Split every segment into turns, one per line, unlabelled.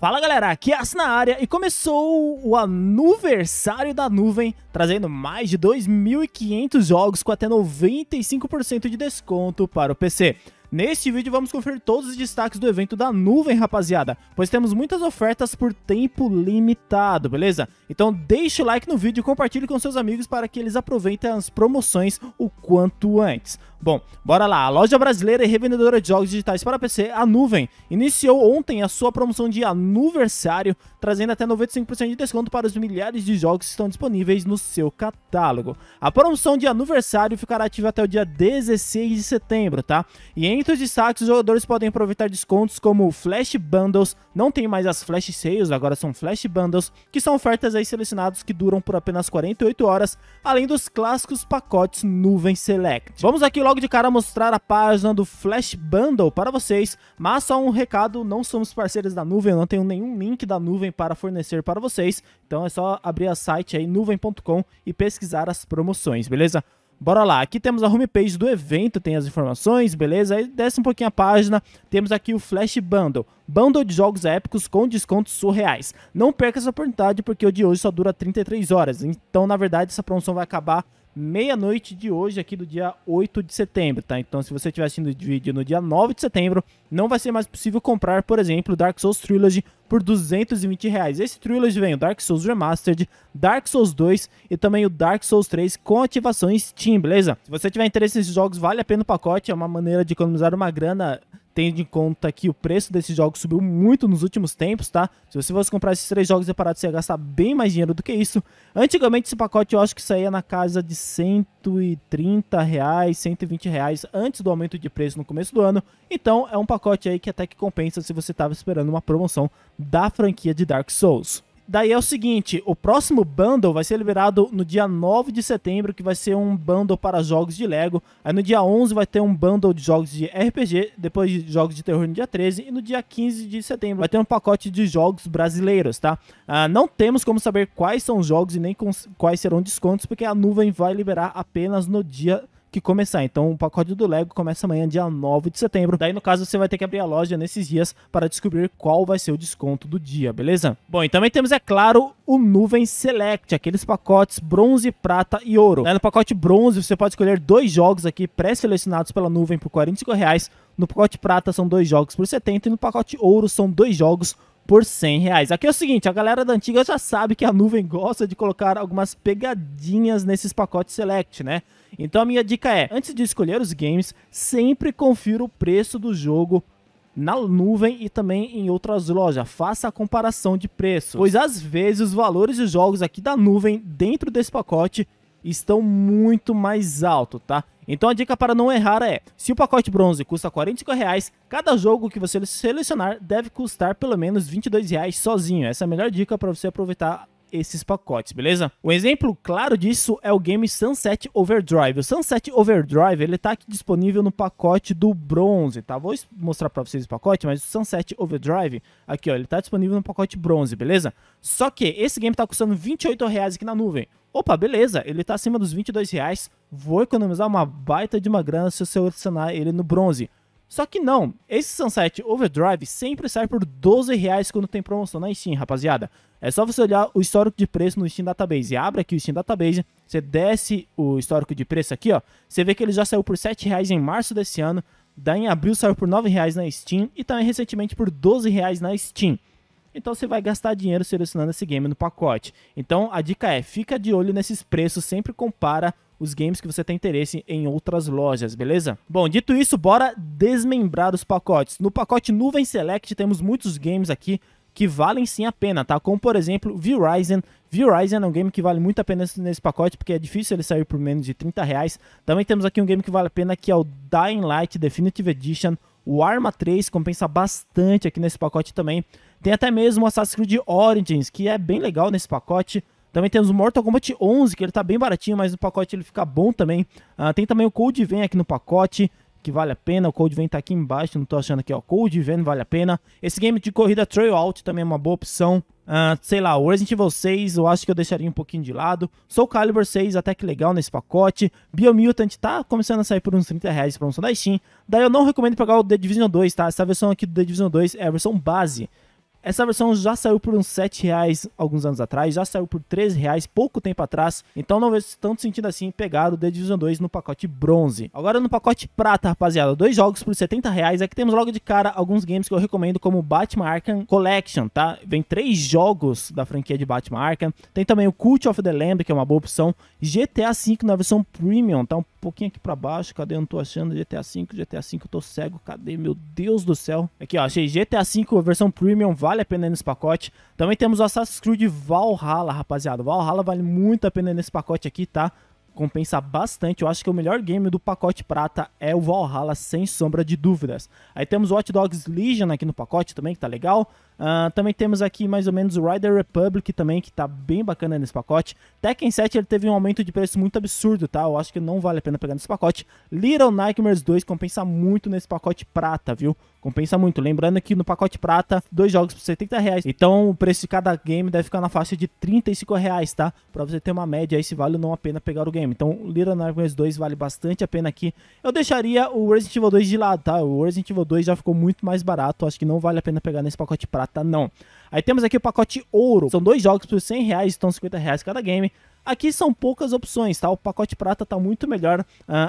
Fala galera, aqui é As na área e começou o aniversário da nuvem, trazendo mais de 2.500 jogos com até 95% de desconto para o PC. Neste vídeo vamos conferir todos os destaques do evento da nuvem, rapaziada, pois temos muitas ofertas por tempo limitado, beleza? Então deixe o like no vídeo e compartilhe com seus amigos para que eles aproveitem as promoções o quanto antes. Bom, bora lá. A loja brasileira e revendedora de jogos digitais para PC, a Nuvem, iniciou ontem a sua promoção de aniversário, trazendo até 95% de desconto para os milhares de jogos que estão disponíveis no seu catálogo. A promoção de aniversário ficará ativa até o dia 16 de setembro, tá? E entre os destaques, os jogadores podem aproveitar descontos como Flash Bundles, não tem mais as Flash Sales, agora são Flash Bundles, que são ofertas aí selecionadas que duram por apenas 48 horas, além dos clássicos pacotes Nuvem Select. Vamos aqui logo logo de cara mostrar a página do Flash Bundle para vocês, mas só um recado, não somos parceiros da nuvem, eu não tenho nenhum link da nuvem para fornecer para vocês, então é só abrir a site aí, nuvem.com e pesquisar as promoções, beleza? Bora lá, aqui temos a homepage do evento, tem as informações, beleza? Aí desce um pouquinho a página, temos aqui o Flash Bundle, bundle de jogos épicos com descontos surreais. Não perca essa oportunidade porque o de hoje só dura 33 horas, então na verdade essa promoção vai acabar meia-noite de hoje, aqui do dia 8 de setembro, tá? Então, se você estiver assistindo o vídeo no dia 9 de setembro, não vai ser mais possível comprar, por exemplo, Dark Souls Trilogy por 220 reais. Esse Trilogy vem o Dark Souls Remastered, Dark Souls 2 e também o Dark Souls 3 com ativação Steam, beleza? Se você tiver interesse nesses jogos, vale a pena o pacote, é uma maneira de economizar uma grana tendo em conta que o preço desses jogos subiu muito nos últimos tempos, tá? Se você fosse comprar esses três jogos separados, você ia gastar bem mais dinheiro do que isso. Antigamente esse pacote eu acho que saía na casa de 130 reais, 120 reais antes do aumento de preço no começo do ano. Então é um pacote pacote aí que até que compensa se você estava esperando uma promoção da franquia de Dark Souls. Daí é o seguinte, o próximo bundle vai ser liberado no dia 9 de setembro, que vai ser um bundle para jogos de Lego. Aí no dia 11 vai ter um bundle de jogos de RPG, depois de jogos de terror no dia 13 e no dia 15 de setembro vai ter um pacote de jogos brasileiros, tá? Ah, não temos como saber quais são os jogos e nem quais serão descontos, porque a nuvem vai liberar apenas no dia que começar. Então o pacote do Lego começa amanhã, dia 9 de setembro. Daí, no caso, você vai ter que abrir a loja nesses dias para descobrir qual vai ser o desconto do dia, beleza? Bom, e também temos, é claro, o Nuvem Select, aqueles pacotes bronze, prata e ouro. Daí, né, no pacote bronze, você pode escolher dois jogos aqui pré-selecionados pela nuvem por R$ 45 reais. No pacote prata são dois jogos por 70 e no pacote ouro são dois jogos por 100 reais. Aqui é o seguinte, a galera da antiga já sabe que a nuvem gosta de colocar algumas pegadinhas nesses pacotes select, né? Então a minha dica é, antes de escolher os games, sempre confira o preço do jogo na nuvem e também em outras lojas. Faça a comparação de preço, pois às vezes os valores de jogos aqui da nuvem dentro desse pacote estão muito mais altos, tá? Então a dica para não errar é: se o pacote bronze custa R$ 45, reais, cada jogo que você selecionar deve custar pelo menos 22 reais sozinho. Essa é a melhor dica para você aproveitar esses pacotes, beleza? Um exemplo claro disso é o game Sunset Overdrive. O Sunset Overdrive, ele tá aqui disponível no pacote do bronze, tá? Vou mostrar para vocês o pacote, mas o Sunset Overdrive, aqui ó, ele tá disponível no pacote bronze, beleza? Só que esse game tá custando 28 reais aqui na nuvem opa, beleza, ele tá acima dos 22 reais, vou economizar uma baita de uma grana se eu selecionar ele no bronze. Só que não, esse Sunset Overdrive sempre sai por 12 reais quando tem promoção na Steam, rapaziada. É só você olhar o histórico de preço no Steam Database. Abre aqui o Steam Database, você desce o histórico de preço aqui, ó. Você vê que ele já saiu por 7 reais em março desse ano, daí em abril saiu por 9 reais na Steam e também tá recentemente por 12 reais na Steam. Então você vai gastar dinheiro selecionando esse game no pacote. Então a dica é, fica de olho nesses preços, sempre compara os games que você tem interesse em outras lojas, beleza? Bom, dito isso, bora desmembrar os pacotes. No pacote Nuvem Select temos muitos games aqui que valem sim a pena, tá? Como por exemplo, V-Ryzen. V-Ryzen é um game que vale muito a pena nesse pacote, porque é difícil ele sair por menos de 30 reais. Também temos aqui um game que vale a pena, que é o Dying Light Definitive Edition o Arma 3 compensa bastante aqui nesse pacote também. Tem até mesmo o Assassin's Creed Origins, que é bem legal nesse pacote. Também temos o Mortal Kombat 11, que ele tá bem baratinho, mas no pacote ele fica bom também. Uh, tem também o Cold Vein aqui no pacote que vale a pena. O Cold vem tá aqui embaixo, não tô achando aqui, ó. Cold Van vale a pena. Esse game de corrida Trail Out também é uma boa opção. Uh, sei lá, o Resident Evil 6 eu acho que eu deixaria um pouquinho de lado. Soul Calibur 6 até que legal nesse pacote. Biomutant tá começando a sair por uns 30 reais promoção da Steam. Daí eu não recomendo pegar o The Division 2, tá? Essa versão aqui do The Division 2 é a versão base. Essa versão já saiu por uns 7 reais alguns anos atrás, já saiu por 13 reais pouco tempo atrás, então não vejo tanto sentido assim pegar o The Division 2 no pacote bronze. Agora no pacote prata, rapaziada, dois jogos por 70 reais, aqui é temos logo de cara alguns games que eu recomendo como Batman Arkham Collection, tá? Vem três jogos da franquia de Batman Arkham, tem também o Cult of the Lamb, que é uma boa opção, GTA V na versão Premium, tá um pouquinho aqui pra baixo, cadê? Eu não tô achando GTA V, GTA V eu tô cego, cadê? Meu Deus do céu. Aqui ó, achei GTA V versão Premium, vai vale a pena nesse pacote. Também temos o Assassin's Creed Valhalla, rapaziada. Valhalla vale muito a pena nesse pacote aqui, tá? Compensa bastante. Eu acho que o melhor game do pacote prata é o Valhalla, sem sombra de dúvidas. Aí temos o Watch Dogs Legion aqui no pacote também, que tá legal. Uh, também temos aqui mais ou menos o Rider Republic também, que tá bem bacana nesse pacote. Tekken 7 ele teve um aumento de preço muito absurdo, tá? Eu acho que não vale a pena pegar nesse pacote. Little Nightmares 2 compensa muito nesse pacote prata, viu? Compensa muito. Lembrando que no pacote prata, dois jogos por 70 reais. Então o preço de cada game deve ficar na faixa de 35 reais, tá? Pra você ter uma média aí se vale ou não a pena pegar o game. Então Little Nightmares 2 vale bastante a pena aqui. Eu deixaria o Resident Evil 2 de lado, tá? O Resident Evil 2 já ficou muito mais barato. Acho que não vale a pena pegar nesse pacote prata não. Aí temos aqui o pacote ouro. São dois jogos por 100 reais, estão 50 reais cada game. Aqui são poucas opções, tá? O pacote prata tá muito melhor. Uh,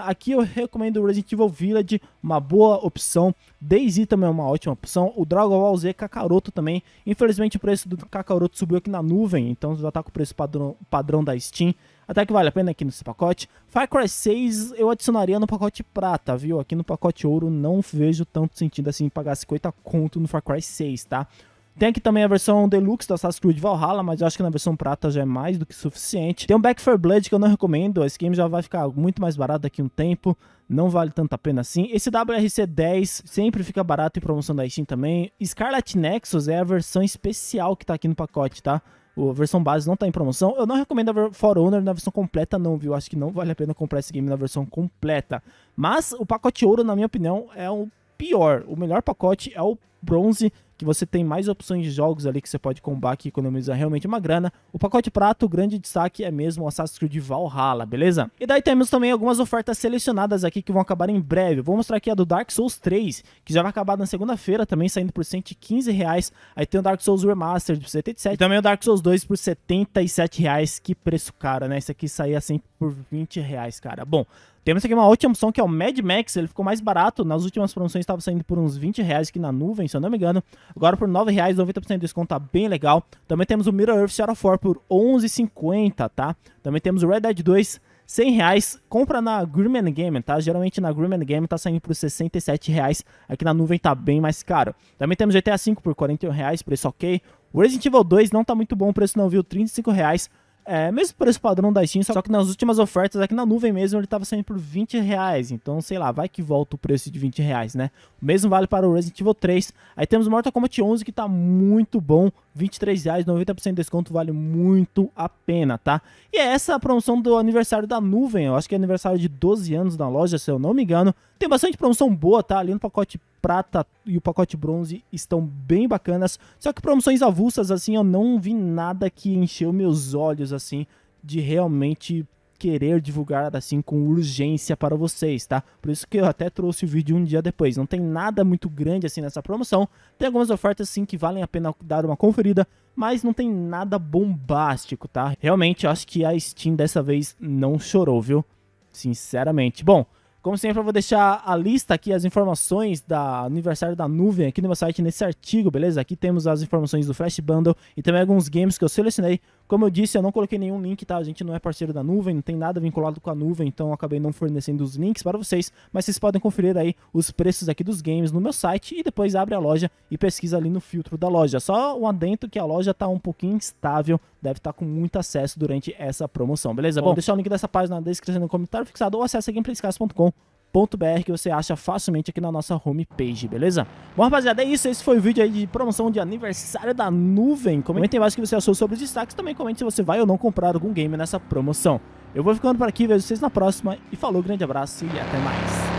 aqui eu recomendo o Resident Evil Village, uma boa opção. Daisy também é uma ótima opção. O Dragon Ball Z Kakaroto também. Infelizmente o preço do Kakaroto subiu aqui na nuvem, então já tá com o preço padrão, padrão da Steam. Até que vale a pena aqui nesse pacote. Far Cry 6 eu adicionaria no pacote prata, viu? Aqui no pacote ouro não vejo tanto sentido assim pagar 50 conto no Far Cry 6, tá? Tem aqui também a versão deluxe do Assassin's Creed Valhalla, mas eu acho que na versão prata já é mais do que suficiente. Tem um Back 4 Blood que eu não recomendo, esse game já vai ficar muito mais barato daqui a um tempo, não vale tanto a pena assim. Esse WRC 10 sempre fica barato em promoção da Steam também. Scarlet Nexus é a versão especial que tá aqui no pacote, tá? A versão base não tá em promoção. Eu não recomendo a For Honor na versão completa, não, viu? Acho que não vale a pena comprar esse game na versão completa. Mas o pacote ouro, na minha opinião, é o pior. O melhor pacote é o bronze que você tem mais opções de jogos ali que você pode combar que economiza realmente uma grana. O pacote prato, o grande destaque é mesmo o Assassin's Creed Valhalla, beleza? E daí temos também algumas ofertas selecionadas aqui que vão acabar em breve. vou mostrar aqui a do Dark Souls 3, que já vai acabar na segunda-feira, também saindo por 115 reais. Aí tem o Dark Souls Remastered por 77 e também o Dark Souls 2 por 77 reais. Que preço caro, né? Esse aqui saía sempre por 20 reais, cara. Bom, temos aqui uma última opção que é o Mad Max, ele ficou mais barato, nas últimas promoções estava saindo por uns 20 reais aqui na nuvem, se eu não me engano, agora por 9 reais, 90% de desconto, tá bem legal. Também temos o Mirror Earth Shadow 4 por 11,50, tá? Também temos o Red Dead 2, 100 reais, compra na Greenman Game, tá? Geralmente na Greenman Game tá saindo por 67 reais, aqui na nuvem tá bem mais caro. Também temos GTA 5 por 41 reais, preço ok. O Resident Evil 2 não tá muito bom preço não, viu? 35 reais. É, mesmo preço padrão da Steam, só que nas últimas ofertas aqui na nuvem mesmo ele estava saindo por 20 reais. Então, sei lá, vai que volta o preço de 20 reais, né? O mesmo vale para o Resident Evil 3. Aí temos Mortal Kombat 11 que tá muito bom, 23 reais, 90% de desconto, vale muito a pena, tá? E é essa a promoção do aniversário da nuvem, eu acho que é aniversário de 12 anos na loja, se eu não me engano. Tem bastante promoção boa, tá? Ali no pacote prata e o pacote bronze estão bem bacanas. Só que promoções avulsas, assim, eu não vi nada que encheu meus olhos, assim, de realmente querer divulgar assim com urgência para vocês, tá? Por isso que eu até trouxe o vídeo um dia depois. Não tem nada muito grande assim nessa promoção. Tem algumas ofertas sim que valem a pena dar uma conferida, mas não tem nada bombástico, tá? Realmente acho que a Steam dessa vez não chorou, viu? Sinceramente. Bom, como sempre, eu vou deixar a lista aqui, as informações da aniversário da nuvem aqui no meu site nesse artigo, beleza? Aqui temos as informações do Flash Bundle e também alguns games que eu selecionei como eu disse, eu não coloquei nenhum link, tá? A gente não é parceiro da nuvem, não tem nada vinculado com a nuvem, então acabei não fornecendo os links para vocês, mas vocês podem conferir aí os preços aqui dos games no meu site e depois abre a loja e pesquisa ali no filtro da loja. Só um adendo que a loja tá um pouquinho instável, deve estar tá com muito acesso durante essa promoção, beleza? Bom, Bom deixar o link dessa página na descrição no comentário fixado ou acesse gameplaycast.com .br que você acha facilmente aqui na nossa homepage, beleza? Bom, rapaziada, é isso. Esse foi o vídeo aí de promoção de aniversário da nuvem. Comentem mais o que você achou sobre os destaques. Também comente se você vai ou não comprar algum game nessa promoção. Eu vou ficando por aqui, vejo vocês na próxima e falou, grande abraço e até mais.